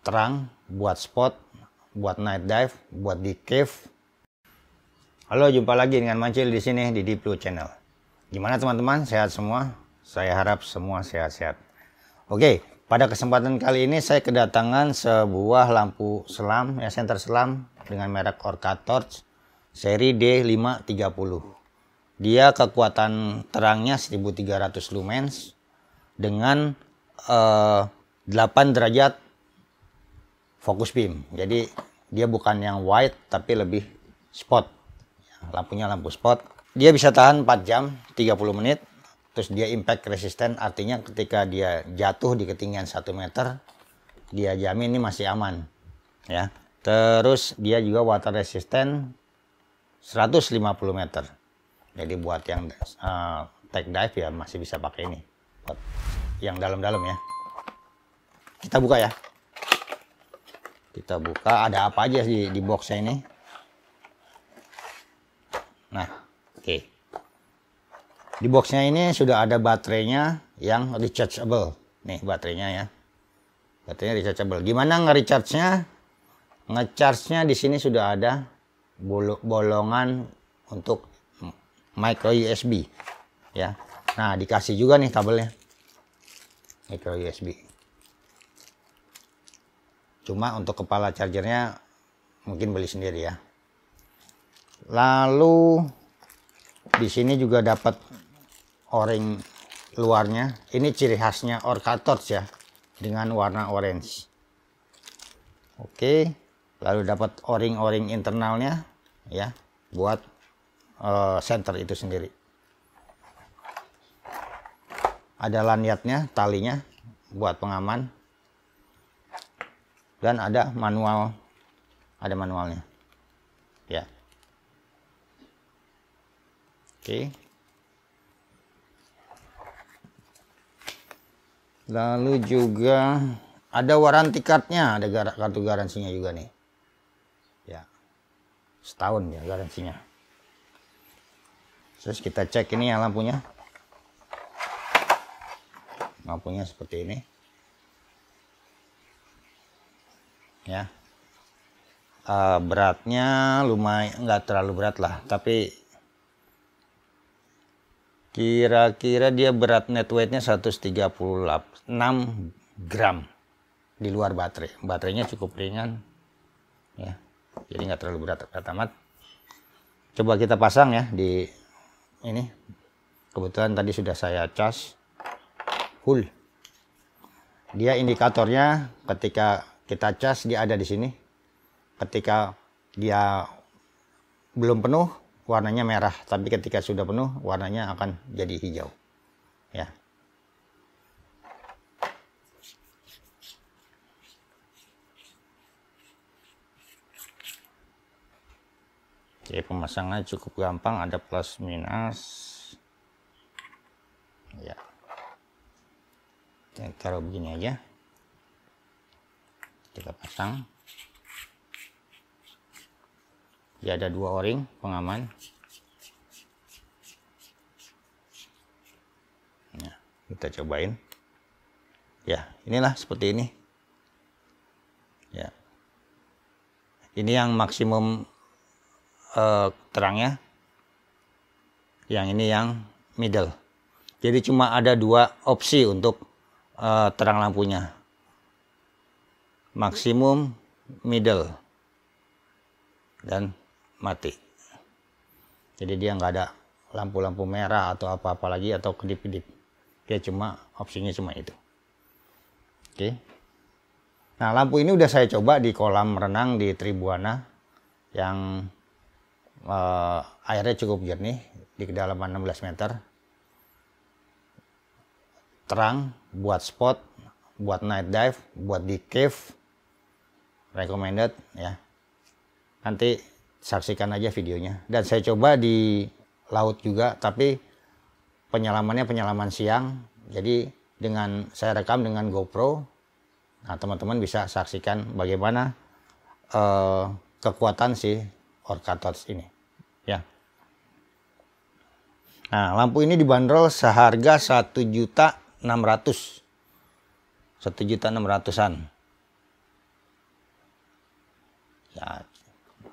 terang, buat spot, buat night dive, buat di cave. Halo, jumpa lagi dengan Mancil di sini di Deep Blue Channel. Gimana teman-teman? Sehat semua? Saya harap semua sehat-sehat. Oke, pada kesempatan kali ini saya kedatangan sebuah lampu selam, ya senter selam dengan merek Orca Torch seri D530. Dia kekuatan terangnya 1300 lumens dengan eh, 8 derajat fokus beam. Jadi dia bukan yang white tapi lebih spot. Lampunya lampu spot. Dia bisa tahan 4 jam 30 menit. Terus dia impact resisten artinya ketika dia jatuh di ketinggian 1 meter dia jamin ini masih aman ya. Terus dia juga water resistant 150 meter. Jadi buat yang uh, dive ya masih bisa pakai ini. Buat yang dalam-dalam ya. Kita buka ya kita buka ada apa aja di, di boxnya ini nah oke okay. di boxnya ini sudah ada baterainya yang rechargeable nih baterainya ya baterainya rechargeable gimana nge-recharge nya ngecharge nya di sini sudah ada bol bolongan untuk micro USB ya nah dikasih juga nih kabelnya micro USB cuma untuk kepala chargernya mungkin beli sendiri ya lalu di sini juga dapat o-ring luarnya ini ciri khasnya Orcatods ya dengan warna orange oke lalu dapat o-ring-o-ring internalnya ya buat uh, eh, center itu sendiri ada lanyardnya talinya buat pengaman dan ada manual ada manualnya ya oke lalu juga ada waranti cardnya ada kartu garansinya juga nih ya setahun ya garansinya terus kita cek ini ya lampunya lampunya seperti ini ya uh, beratnya lumayan nggak terlalu berat lah tapi kira-kira dia berat net weightnya 136 gram di luar baterai baterainya cukup ringan ya jadi nggak terlalu berat berat amat coba kita pasang ya di ini kebetulan tadi sudah saya cas full dia indikatornya ketika kita cas dia ada di sini ketika dia belum penuh warnanya merah tapi ketika sudah penuh warnanya akan jadi hijau ya Oke, pemasangannya cukup gampang, ada plus minus. Ya. Kita taruh begini aja kita pasang ya ada dua o-ring pengaman nah, kita cobain ya inilah seperti ini ya ini yang maksimum uh, terangnya yang ini yang middle jadi cuma ada dua opsi untuk uh, terang lampunya maksimum middle dan mati jadi dia nggak ada lampu-lampu merah atau apa-apa lagi atau kedip-kedip dia cuma opsinya cuma itu oke okay. nah lampu ini udah saya coba di kolam renang di Tribuana yang uh, airnya cukup jernih di kedalaman 16 meter terang buat spot buat night dive buat di cave recommended ya nanti saksikan aja videonya dan saya coba di laut juga tapi penyelamannya penyelaman siang jadi dengan saya rekam dengan GoPro nah teman-teman bisa saksikan bagaimana uh, kekuatan si orca torch ini ya nah lampu ini dibanderol seharga satu juta enam ratus satu juta enam ratusan Nah,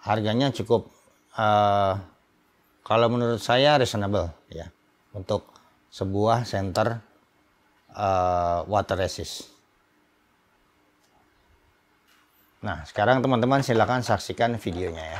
harganya cukup uh, kalau menurut saya reasonable ya untuk sebuah center uh, eh, water resist. Nah, sekarang teman-teman silakan saksikan videonya ya.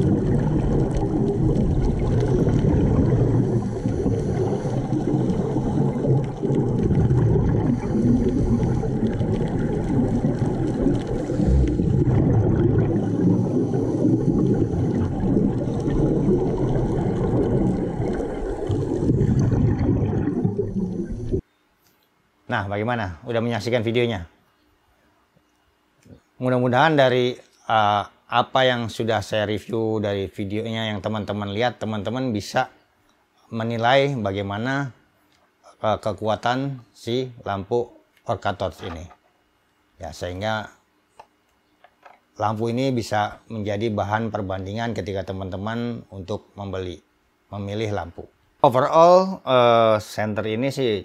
Nah, bagaimana? Udah menyaksikan videonya? Mudah-mudahan dari uh, apa yang sudah saya review dari videonya yang teman-teman lihat, teman-teman bisa menilai bagaimana uh, kekuatan si lampu Orkatos ini. Ya, sehingga lampu ini bisa menjadi bahan perbandingan ketika teman-teman untuk membeli, memilih lampu. Overall, uh, eh, center ini sih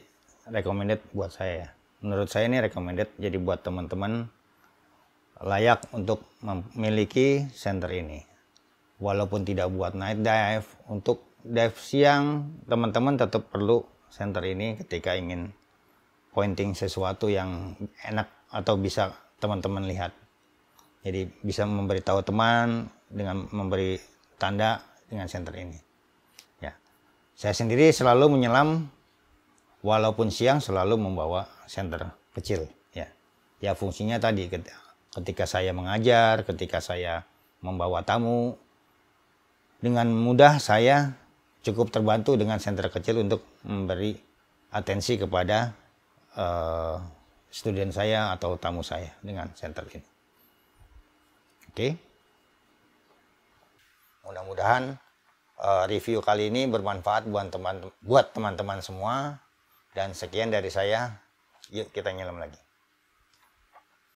recommended buat saya. Menurut saya ini recommended jadi buat teman-teman layak untuk memiliki center ini. Walaupun tidak buat night dive, untuk dive siang teman-teman tetap perlu center ini ketika ingin pointing sesuatu yang enak atau bisa teman-teman lihat. Jadi bisa memberitahu teman dengan memberi tanda dengan center ini. Ya. Saya sendiri selalu menyelam walaupun siang selalu membawa senter kecil ya ya fungsinya tadi ketika saya mengajar ketika saya membawa tamu dengan mudah saya cukup terbantu dengan senter kecil untuk memberi atensi kepada uh, student saya atau tamu saya dengan center ini. Oke. Okay. Mudah-mudahan uh, review kali ini bermanfaat buat teman-teman semua dan sekian dari saya. Yuk kita nyelam lagi.